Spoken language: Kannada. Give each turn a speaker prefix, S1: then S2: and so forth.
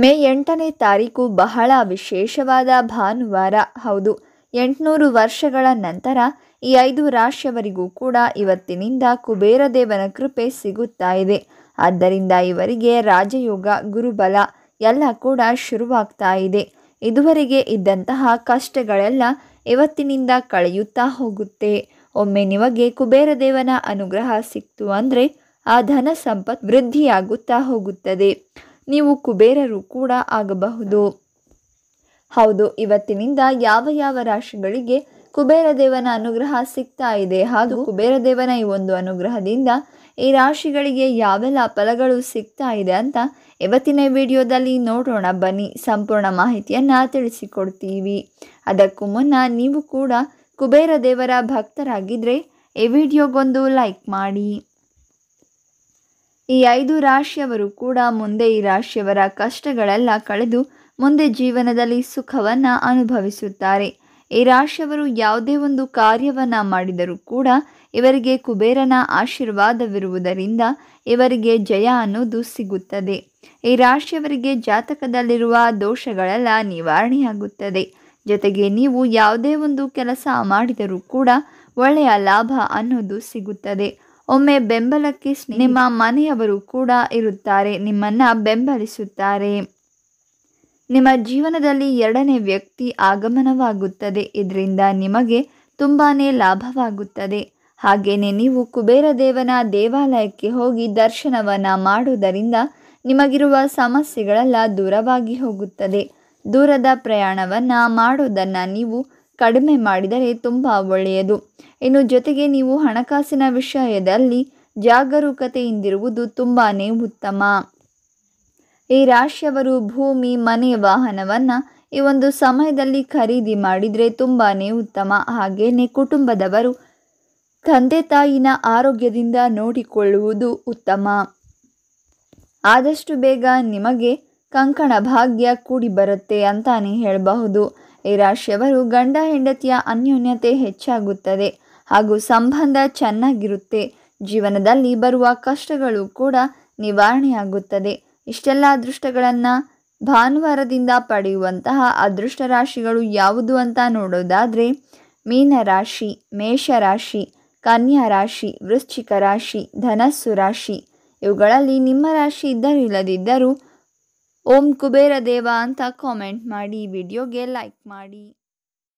S1: ಮೇ ಎಂಟನೇ ತಾರೀಕು ಬಹಳ ವಿಶೇಷವಾದ ಭಾನುವಾರ ಹೌದು ಎಂಟುನೂರು ವರ್ಷಗಳ ನಂತರ ಈ ಐದು ರಾಶಿಯವರಿಗೂ ಕೂಡ ಇವತ್ತಿನಿಂದ ಕುಬೇರ ದೇವನ ಕೃಪೆ ಸಿಗುತ್ತಾ ಇದೆ ಆದ್ದರಿಂದ ಇವರಿಗೆ ರಾಜಯೋಗ ಗುರುಬಲ ಎಲ್ಲ ಕೂಡ ಶುರುವಾಗ್ತಾ ಇದೆ ಇದುವರೆಗೆ ಇದ್ದಂತಹ ಕಷ್ಟಗಳೆಲ್ಲ ಇವತ್ತಿನಿಂದ ಕಳೆಯುತ್ತಾ ಹೋಗುತ್ತೆ ಒಮ್ಮೆ ನಿಮಗೆ ಕುಬೇರ ದೇವನ ಅನುಗ್ರಹ ಸಿಕ್ತು ಅಂದರೆ ಆ ಧನ ಸಂಪತ್ ವೃದ್ಧಿಯಾಗುತ್ತಾ ಹೋಗುತ್ತದೆ ನೀವು ಕುಬೇರರು ಕೂಡ ಆಗಬಹುದು ಹೌದು ಇವತ್ತಿನಿಂದ ಯಾವ ಯಾವ ರಾಶಿಗಳಿಗೆ ಕುಬೇರ ದೇವನ ಅನುಗ್ರಹ ಸಿಗ್ತಾ ಇದೆ ಹಾಗೂ ಕುಬೇರ ದೇವನ ಈ ಒಂದು ಅನುಗ್ರಹದಿಂದ ಈ ರಾಶಿಗಳಿಗೆ ಯಾವೆಲ್ಲ ಫಲಗಳು ಸಿಗ್ತಾ ಇದೆ ಅಂತ ಇವತ್ತಿನ ವಿಡಿಯೋದಲ್ಲಿ ನೋಡೋಣ ಬನ್ನಿ ಸಂಪೂರ್ಣ ಮಾಹಿತಿಯನ್ನು ತಿಳಿಸಿಕೊಡ್ತೀವಿ ಅದಕ್ಕೂ ಮುನ್ನ ನೀವು ಕೂಡ ಕುಬೇರ ದೇವರ ಭಕ್ತರಾಗಿದ್ದರೆ ಈ ವಿಡಿಯೋಗೊಂದು ಲೈಕ್ ಮಾಡಿ ಈ ಐದು ರಾಶಿಯವರು ಕೂಡ ಮುಂದೆ ಈ ರಾಶಿಯವರ ಕಷ್ಟಗಳೆಲ್ಲ ಕಳೆದು ಮುಂದೆ ಜೀವನದಲ್ಲಿ ಸುಖವನ್ನು ಅನುಭವಿಸುತ್ತಾರೆ ಈ ರಾಶಿಯವರು ಯಾವುದೇ ಒಂದು ಕಾರ್ಯವನ್ನು ಮಾಡಿದರೂ ಕೂಡ ಇವರಿಗೆ ಕುಬೇರನ ಆಶೀರ್ವಾದವಿರುವುದರಿಂದ ಇವರಿಗೆ ಜಯ ಅನ್ನೋದು ಸಿಗುತ್ತದೆ ಈ ರಾಶಿಯವರಿಗೆ ಜಾತಕದಲ್ಲಿರುವ ದೋಷಗಳೆಲ್ಲ ನಿವಾರಣೆಯಾಗುತ್ತದೆ ಜೊತೆಗೆ ನೀವು ಯಾವುದೇ ಒಂದು ಕೆಲಸ ಮಾಡಿದರೂ ಕೂಡ ಒಳ್ಳೆಯ ಲಾಭ ಅನ್ನೋದು ಸಿಗುತ್ತದೆ ಒಮ್ಮೆ ಬೆಂಬಲಕ್ಕೆ ನಿಮ್ಮ ಮನೆಯವರು ಕೂಡ ಇರುತ್ತಾರೆ ನಿಮ್ಮನ್ನು ಬೆಂಬಲಿಸುತ್ತಾರೆ ನಿಮ್ಮ ಜೀವನದಲ್ಲಿ ಎರಡನೇ ವ್ಯಕ್ತಿ ಆಗಮನವಾಗುತ್ತದೆ ಇದರಿಂದ ನಿಮಗೆ ತುಂಬಾ ಲಾಭವಾಗುತ್ತದೆ ಹಾಗೆಯೇ ನೀವು ಕುಬೇರ ದೇವನ ದೇವಾಲಯಕ್ಕೆ ಹೋಗಿ ದರ್ಶನವನ್ನು ಮಾಡುವುದರಿಂದ ನಿಮಗಿರುವ ಸಮಸ್ಯೆಗಳೆಲ್ಲ ದೂರವಾಗಿ ಹೋಗುತ್ತದೆ ದೂರದ ಪ್ರಯಾಣವನ್ನು ಮಾಡುವುದನ್ನು ನೀವು ಕಡಿಮೆ ಮಾಡಿದರೆ ತುಂಬ ಒಳ್ಳೆಯದು ಇನ್ನು ಜೊತೆಗೆ ನೀವು ಹಣಕಾಸಿನ ವಿಷಯದಲ್ಲಿ ಜಾಗರೂಕತೆಯಿಂದಿರುವುದು ತುಂಬಾ ಉತ್ತಮ ಈ ರಾಶಿಯವರು ಭೂಮಿ ಮನೆ ವಾಹನವನ್ನು ಈ ಒಂದು ಸಮಯದಲ್ಲಿ ಖರೀದಿ ಮಾಡಿದರೆ ತುಂಬಾ ಉತ್ತಮ ಹಾಗೆಯೇ ಕುಟುಂಬದವರು ತಂದೆ ತಾಯಿನ ಆರೋಗ್ಯದಿಂದ ನೋಡಿಕೊಳ್ಳುವುದು ಉತ್ತಮ ಆದಷ್ಟು ಬೇಗ ನಿಮಗೆ ಕಂಕಣ ಭಾಗ್ಯ ಕೂಡಿ ಬರುತ್ತೆ ಅಂತಾನೆ ಹೇಳಬಹುದು ಈ ರಾಶಿಯವರು ಗಂಡ ಹೆಂಡತಿಯ ಅನ್ಯೋನ್ಯತೆ ಹೆಚ್ಚಾಗುತ್ತದೆ ಹಾಗೂ ಸಂಬಂಧ ಚೆನ್ನಾಗಿರುತ್ತೆ ಜೀವನದಲ್ಲಿ ಬರುವ ಕಷ್ಟಗಳು ಕೂಡ ನಿವಾರಣೆಯಾಗುತ್ತದೆ ಇಷ್ಟೆಲ್ಲ ಅದೃಷ್ಟಗಳನ್ನು ಭಾನುವಾರದಿಂದ ಪಡೆಯುವಂತಹ ಅದೃಷ್ಟ ರಾಶಿಗಳು ಯಾವುದು ಅಂತ ನೋಡೋದಾದರೆ ಮೀನರಾಶಿ ಮೇಷರಾಶಿ ಕನ್ಯಾ ರಾಶಿ ವೃಶ್ಚಿಕ ರಾಶಿ ಧನಸ್ಸು ರಾಶಿ ಇವುಗಳಲ್ಲಿ ನಿಮ್ಮ ರಾಶಿ ಇಲ್ಲದಿದ್ದರೂ ಓಂ ಕುಬೇರ ದೇವ ಅಂತ ಕಾಮೆಂಟ್ ಮಾಡಿ ವಿಡಿಯೋಗೆ ಲೈಕ್ ಮಾಡಿ